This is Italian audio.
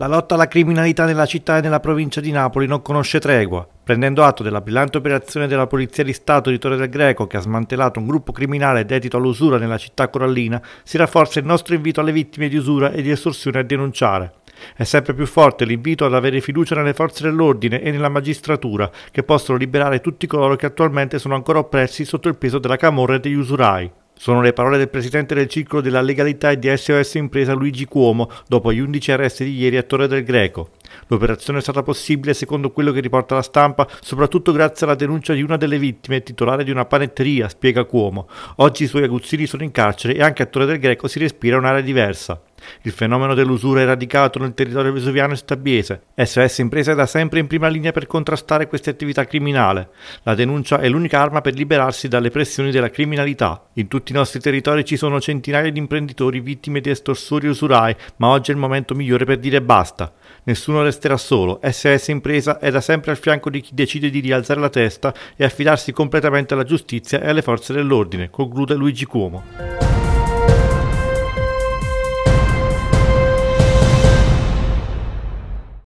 La lotta alla criminalità nella città e nella provincia di Napoli non conosce tregua. Prendendo atto della brillante operazione della Polizia di Stato di Torre del Greco che ha smantellato un gruppo criminale dedito all'usura nella città corallina, si rafforza il nostro invito alle vittime di usura e di estorsione a denunciare. È sempre più forte l'invito ad avere fiducia nelle forze dell'ordine e nella magistratura, che possono liberare tutti coloro che attualmente sono ancora oppressi sotto il peso della camorra e degli usurai. Sono le parole del presidente del circolo della legalità e di SOS Impresa Luigi Cuomo dopo gli 11 arresti di ieri a Torre del Greco. L'operazione è stata possibile, secondo quello che riporta la stampa, soprattutto grazie alla denuncia di una delle vittime, titolare di una panetteria, spiega Cuomo. Oggi i suoi aguzzini sono in carcere e anche a Torre del Greco si respira un'area diversa. Il fenomeno dell'usura è radicato nel territorio vesuviano e stabiese. SOS Impresa è da sempre in prima linea per contrastare queste attività criminali. La denuncia è l'unica arma per liberarsi dalle pressioni della criminalità. In tutti i nostri territori ci sono centinaia di imprenditori vittime di estorsori usurai, ma oggi è il momento migliore per dire basta. Nessuno resterà solo. SOS Impresa è da sempre al fianco di chi decide di rialzare la testa e affidarsi completamente alla giustizia e alle forze dell'ordine, conclude Luigi Cuomo.